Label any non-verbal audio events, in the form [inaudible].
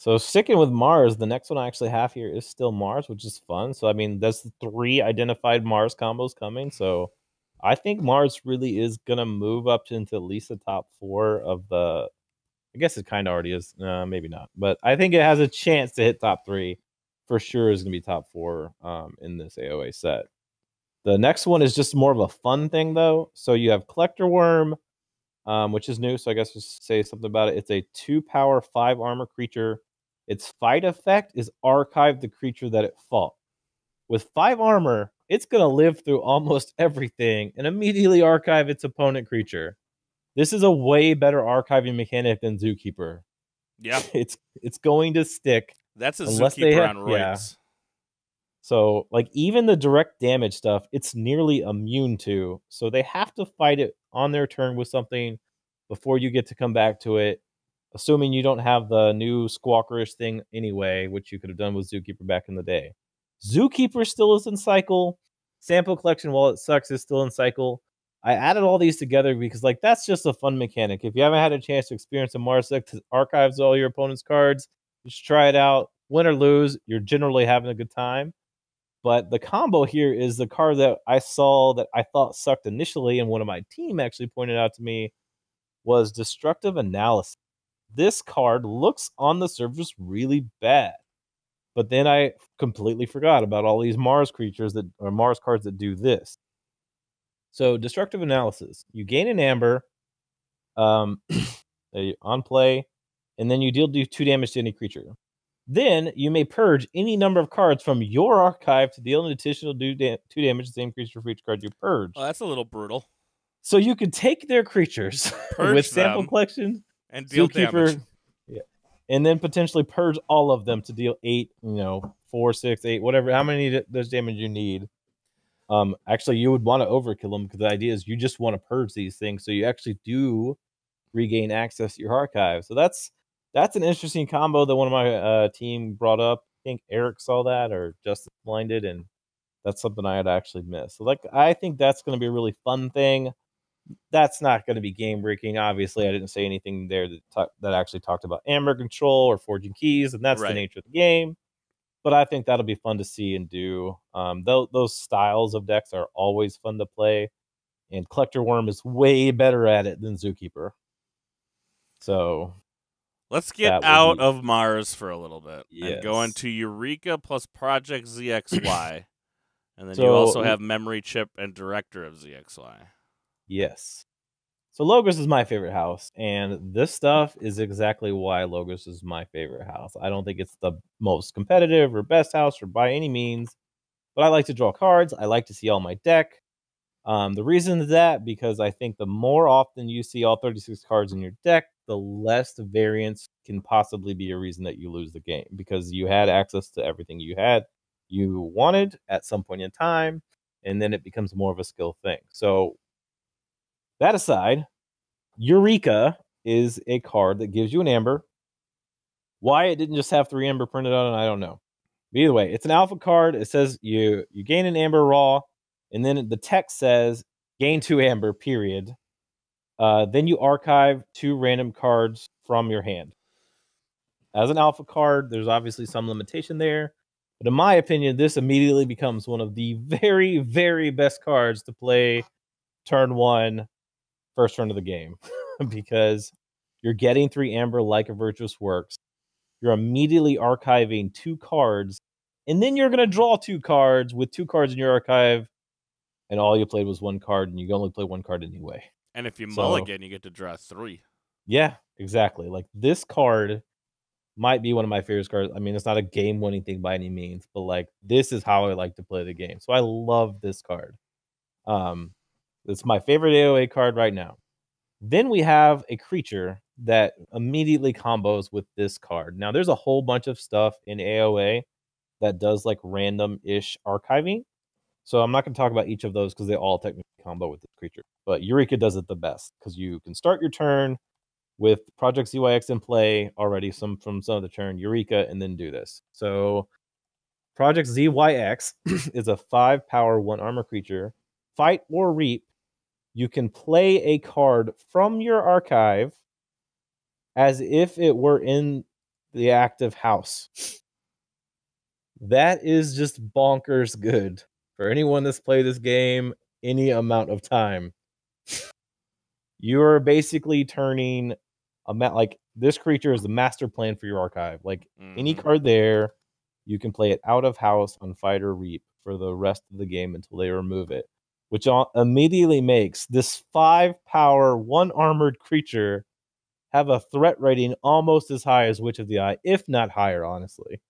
So sticking with Mars, the next one I actually have here is still Mars, which is fun. So I mean, that's three identified Mars combos coming. So I think Mars really is gonna move up into at least the top four of the. I guess it kind of already is. Uh, maybe not, but I think it has a chance to hit top three for sure. Is gonna be top four um, in this AOA set. The next one is just more of a fun thing though. So you have Collector Worm, um, which is new. So I guess just say something about it. It's a two power five armor creature its fight effect is archive the creature that it fought. With five armor, it's going to live through almost [laughs] everything and immediately archive its opponent creature. This is a way better archiving mechanic than Zookeeper. Yeah. [laughs] It's it's going to stick. That's a Zookeeper have, on roids. Yeah. So, like even the direct damage stuff, it's nearly immune to. So they have to fight it on their turn with something before you get to come back to it assuming you don't have the new squawkerish thing anyway, which you could have done with Zookeeper back in the day. Zookeeper still is in cycle. Sample collection, while it sucks, is still in cycle. I added all these together because, like, that's just a fun mechanic. If you haven't had a chance to experience a Marsec that archives all your opponent's cards, you should try it out. Win or lose, you're generally having a good time. But the combo here is the card that I saw that I thought sucked initially, and one of my team actually pointed out to me was Destructive Analysis this card looks on the surface really bad. But then I completely forgot about all these Mars creatures that are Mars cards that do this. So destructive analysis. You gain an amber um, [coughs] on play, and then you deal do two damage to any creature. Then you may purge any number of cards from your archive to deal an additional do da- two damage to the same creature for each card you purge. Oh, that's a little brutal. So you could take their creatures [laughs] with sample them. collection and deal Zookeeper, damage. Yeah. And then potentially purge all of them to deal eight, you know, four, six, eight, whatever, how many does damage you need. Um, actually, you would want to overkill them because the idea is you just want to purge these things, so you actually do regain access to your archive. So that's that's an interesting combo that one of my uh, team brought up. I think Eric saw that or Justice blinded, and that's something I had actually missed. So like, I think that's going to be a really fun thing that's not going to be game breaking. Obviously, I didn't say anything there that that actually talked about amber control or forging keys, and that's right. the nature of the game. But I think that'll be fun to see and do. Um, th- those styles of decks are always fun to play, and Collector Worm is way better at it than Zookeeper. So Let's get out be... of Mars for a little bit yes. and go into Eureka plus Project ZXY. [coughs] and then so, you also have Memory Chip and Director of ZXY. Yes. So Logos is my favorite house, and this stuff is exactly why Logos is my favorite house. I don't think it's the most competitive or best house or by any means, but I like to draw cards. I like to see all my deck. Um, the reason is that because I think the more often you see all 36 cards in your deck, the less variance can possibly be a reason that you lose the game because you had access to everything you had you wanted at some point in time, and then it becomes more of a skill thing. So that aside, Eureka is a card that gives you an amber. Why it didn't just have three amber printed on it, I don't know. But either way, it's an alpha card. It says you you gain an amber raw, and then the text says gain two amber. Period. Uh, then you archive two random cards from your hand. As an alpha card, there's obviously some limitation there, but in my opinion, this immediately becomes one of the [laughs] very, very best cards to play turn one first run of the game [laughs] because you're getting three amber like a virtuous works. You're immediately archiving two cards, and then you're going to draw two cards with two cards in your archive, and all you played was one card, and you only play one card anyway. And if you so, mulligan, you get to draw three. Yeah, exactly. Like this card might be one of my favorite cards. I mean, it's not a game winning thing by any means, but like this is how I like to play the game. So I love this card. Um, it's my favorite AOA card right now. Then we have a creature that immediately combos with this card. Now, there's a whole bunch of stuff in AOA that does like random ish archiving. So I'm not going to talk about each of those because they all technically combo with this creature. But Eureka does it the best because you can start your turn with Project ZYX in play already, some from some of the turn, Eureka, and then do this. So Project ZYX [clears throat] is a five power, one armor creature. Fight or reap you can play a card from your archive as if it were in the active house. That is just bonkers good for anyone that's played this game any amount of time. You're basically turning a ma- like this creature is the master plan for your archive. Like mm-hmm. any card there, you can play it out of house on fight or reap for the rest of the game until they remove it which immediately makes this five power, one armored creature have a threat rating almost as high as Witch of the Eye, if not higher, honestly.